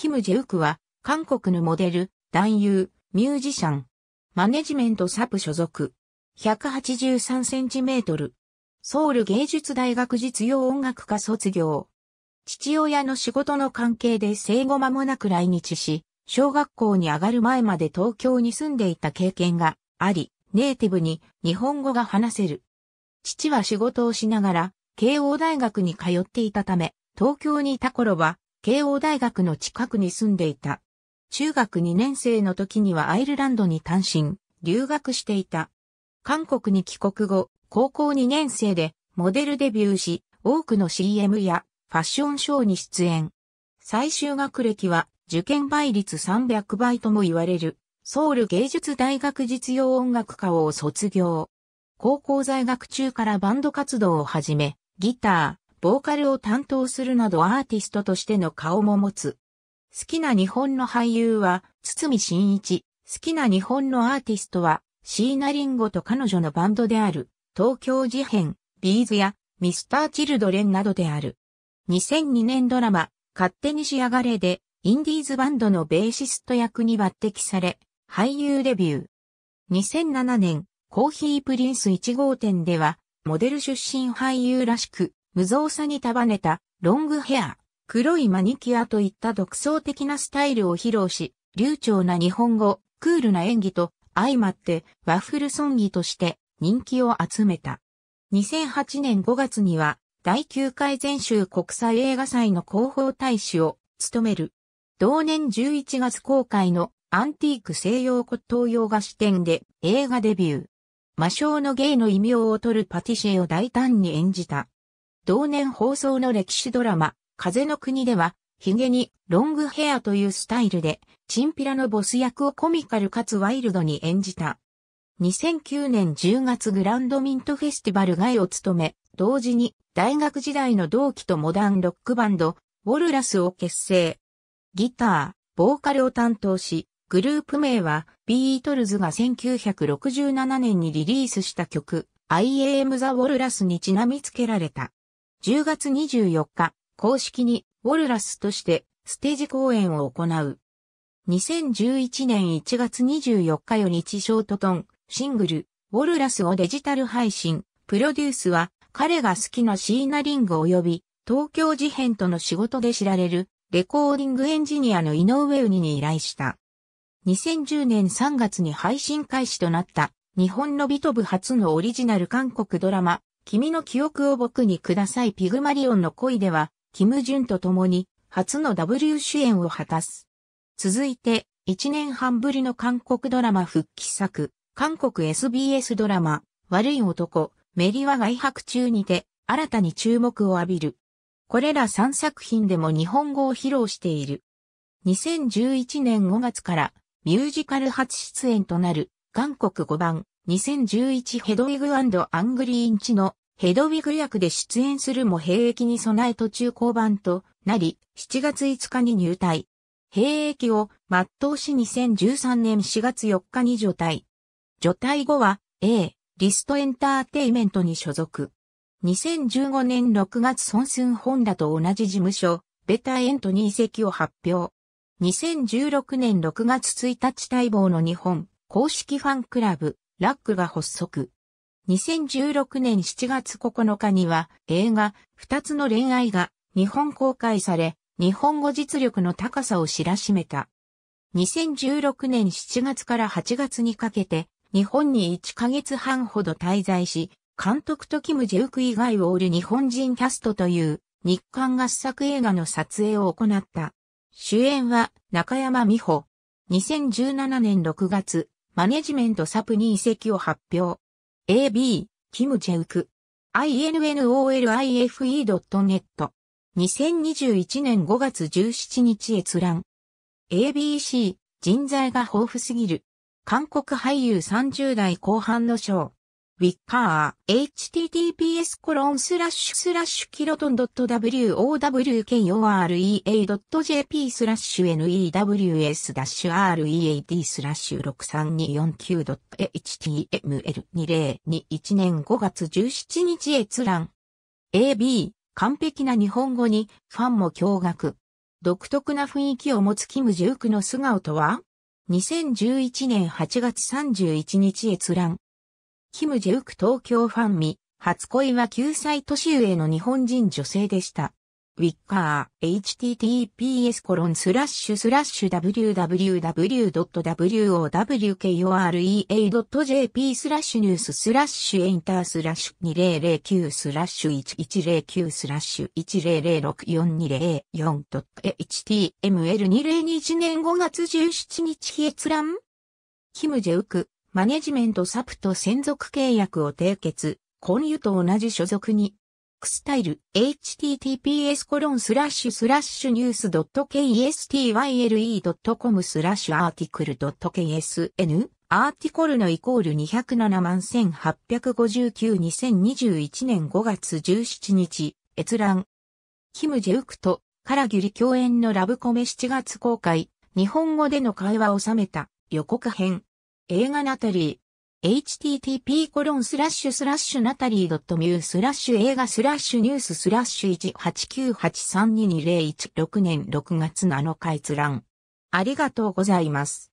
キム・ジェウクは、韓国のモデル、男優、ミュージシャン。マネジメントサプ所属。183センチメートル。ソウル芸術大学実用音楽科卒業。父親の仕事の関係で生後間もなく来日し、小学校に上がる前まで東京に住んでいた経験があり、ネイティブに日本語が話せる。父は仕事をしながら、慶応大学に通っていたため、東京にいた頃は慶応大学の近くに住んでいた。中学2年生の時にはアイルランドに単身、留学していた。韓国に帰国後、高校2年生でモデルデビューし、多くの CM やファッションショーに出演。最終学歴は受験倍率300倍とも言われる、ソウル芸術大学実用音楽科を卒業。高校在学中からバンド活動を始め、ギター、ボーカルを担当するなどアーティストとしての顔も持つ。好きな日本の俳優は、堤真一。好きな日本のアーティストは、シーナリンゴと彼女のバンドである、東京事変、ビーズや、ミスター・チルドレンなどである。2002年ドラマ、勝手に仕上がれで、インディーズバンドのベーシスト役に抜擢され、俳優デビュー。2007年、コーヒープリンス1号店では、モデル出身俳優らしく、無造作に束ねた、ロングヘア、黒いマニキュアといった独創的なスタイルを披露し、流暢な日本語、クールな演技と相まってワッフルソンギとして人気を集めた。2008年5月には第9回全州国際映画祭の広報大使を務める。同年11月公開のアンティーク西洋骨董洋菓子店で映画デビュー。魔性の芸の異名を取るパティシエを大胆に演じた。同年放送の歴史ドラマ、風の国では、ヒゲにロングヘアというスタイルで、チンピラのボス役をコミカルかつワイルドに演じた。2009年10月グランドミントフェスティバル外を務め、同時に大学時代の同期とモダンロックバンド、ウォルラスを結成。ギター、ボーカルを担当し、グループ名はビートルズが1967年にリリースした曲、I am the Walrus にちなみつけられた。10月24日、公式にウォルラスとしてステージ公演を行う。2011年1月24日より日ショートトン、シングル、ウォルラスをデジタル配信、プロデュースは彼が好きなシーナリング及び東京事変との仕事で知られるレコーディングエンジニアの井上ウニに依頼した。2010年3月に配信開始となった日本のビトブ初のオリジナル韓国ドラマ君の記憶を僕にくださいピグマリオンの恋では、キム・ジュンと共に、初の W 主演を果たす。続いて、1年半ぶりの韓国ドラマ復帰作、韓国 SBS ドラマ、悪い男、メリは外泊中にて、新たに注目を浴びる。これら3作品でも日本語を披露している。2011年5月から、ミュージカル初出演となる、韓国5番、2011ヘドウィグアングリーンチのヘドウィグ役で出演するも兵役に備え途中降板となり、7月5日に入隊。兵役を全うし2013年4月4日に除隊。除隊後は A、リストエンターテイメントに所属。2015年6月ソンスンホンダと同じ事務所、ベタエントに移籍を発表。2016年6月1日待望の日本、公式ファンクラブ、ラックが発足。2016年7月9日には映画二つの恋愛が日本公開され、日本語実力の高さを知らしめた。2016年7月から8月にかけて、日本に1ヶ月半ほど滞在し、監督とキム・ジェウク以外をおる日本人キャストという日韓合作映画の撮影を行った。主演は中山美穂。2017年6月、マネジメントサプに移籍を発表。AB、キムジェウク。INNOLIFE.net。2021年5月17日閲覧。ABC、人材が豊富すぎる。韓国俳優30代後半の賞。ウィッカー、https コロンスラッシュスラッシュキロトン .wowkorea.jp スラッシュ news ダッシュ read スラッシュ 63249.html2021 年5月17日閲覧。AB、完璧な日本語にファンも驚愕。独特な雰囲気を持つキム・ジュークの素顔とは ?2011 年8月31日閲覧。キム・ジェウク東京ファンミ、初恋は9歳年上の日本人女性でした。ウィッカー、https コロンスラッシュスラッシュ www.wowkore.jp a スラッシュニューススラッシュエンタースラッシュ2009スラッシュ1109スラッシュ1006420 4.html2021 年5月17日閲覧キム・ジェウクマネジメントサプと専属契約を締結、コンユと同じ所属に、クスタイル https コロンスラッシュスラッシュニュース .kstyle.com スラッシュアーティクル .ksn アーティコルのイコール207万1859-2021年5月17日、閲覧。キム・ジェウクとカラギュリ共演のラブコメ7月公開、日本語での会話を収めた予告編。映画ナタリー。http コロンスラッシュスラッシュナタリー .mu スラッシュ映画スラッシュニューススラッシュ189832201 6年6月7日閲覧。ありがとうございます。